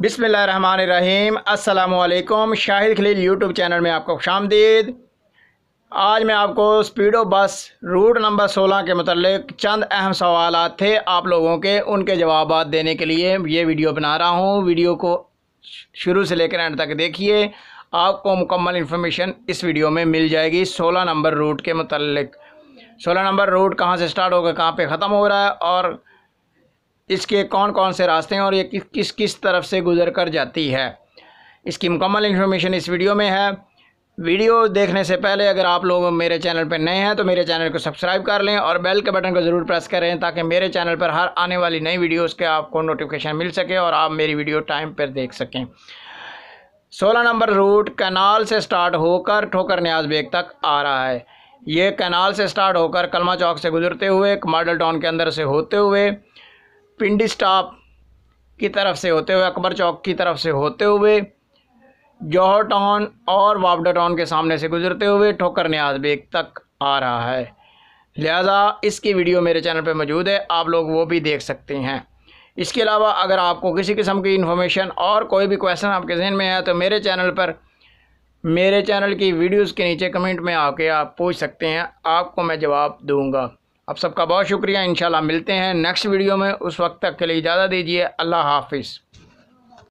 बिसमीम अल्लाम Shahid Khalil YouTube channel में आपको खुश आमदीद आज मैं आपको स्पीडो बस रूट नंबर 16 के मतलब चंद अहम सवाल थे आप लोगों के उनके जवाब देने के लिए ये वीडियो बना रहा हूँ वीडियो को शुरू से लेकर एंड तक देखिए आपको मुकम्मल इन्फॉर्मेशन इस वीडियो में मिल जाएगी 16 नंबर रूट के मतलब 16 नंबर रूट कहाँ से स्टार्ट होगा कहाँ पे ख़त्म हो रहा है और इसके कौन कौन से रास्ते हैं और ये किस किस किस तरफ से गुजर कर जाती है इसकी मुकम्मल इन्फॉर्मेशन इस वीडियो में है वीडियो देखने से पहले अगर आप लोग मेरे चैनल पर नए हैं तो मेरे चैनल को सब्सक्राइब कर लें और बेल के बटन को ज़रूर प्रेस करें ताकि मेरे चैनल पर हर आने वाली नई वीडियोस के आपको नोटिफिकेशन मिल सके और आप मेरी वीडियो टाइम पर देख सकें सोलह नंबर रूट कनाल से स्टार्ट होकर ठोकर न्याज बेग तक आ रहा है ये कनाल से स्टार्ट होकर कलमा चौक से गुजरते हुए मॉडल टाउन के अंदर से होते हुए पिंडी स्टॉप की तरफ से होते हुए अकबर चौक की तरफ से होते हुए जौहर टाउन और वापडा टाउन के सामने से गुजरते हुए ठोकर न्याज बेग तक आ रहा है लिहाजा इसकी वीडियो मेरे चैनल पर मौजूद है आप लोग वो भी देख सकते हैं इसके अलावा अगर आपको किसी किस्म की इन्फॉर्मेशन और कोई भी क्वेश्चन आपके जहन में है तो मेरे चैनल पर मेरे चैनल की वीडियोस के नीचे कमेंट में आके आप पूछ सकते हैं आपको मैं जवाब दूंगा आप सबका बहुत शुक्रिया इंशाल्लाह मिलते हैं नेक्स्ट वीडियो में उस वक्त तक के लिए इजाज़त दीजिए अल्लाह हाफिज़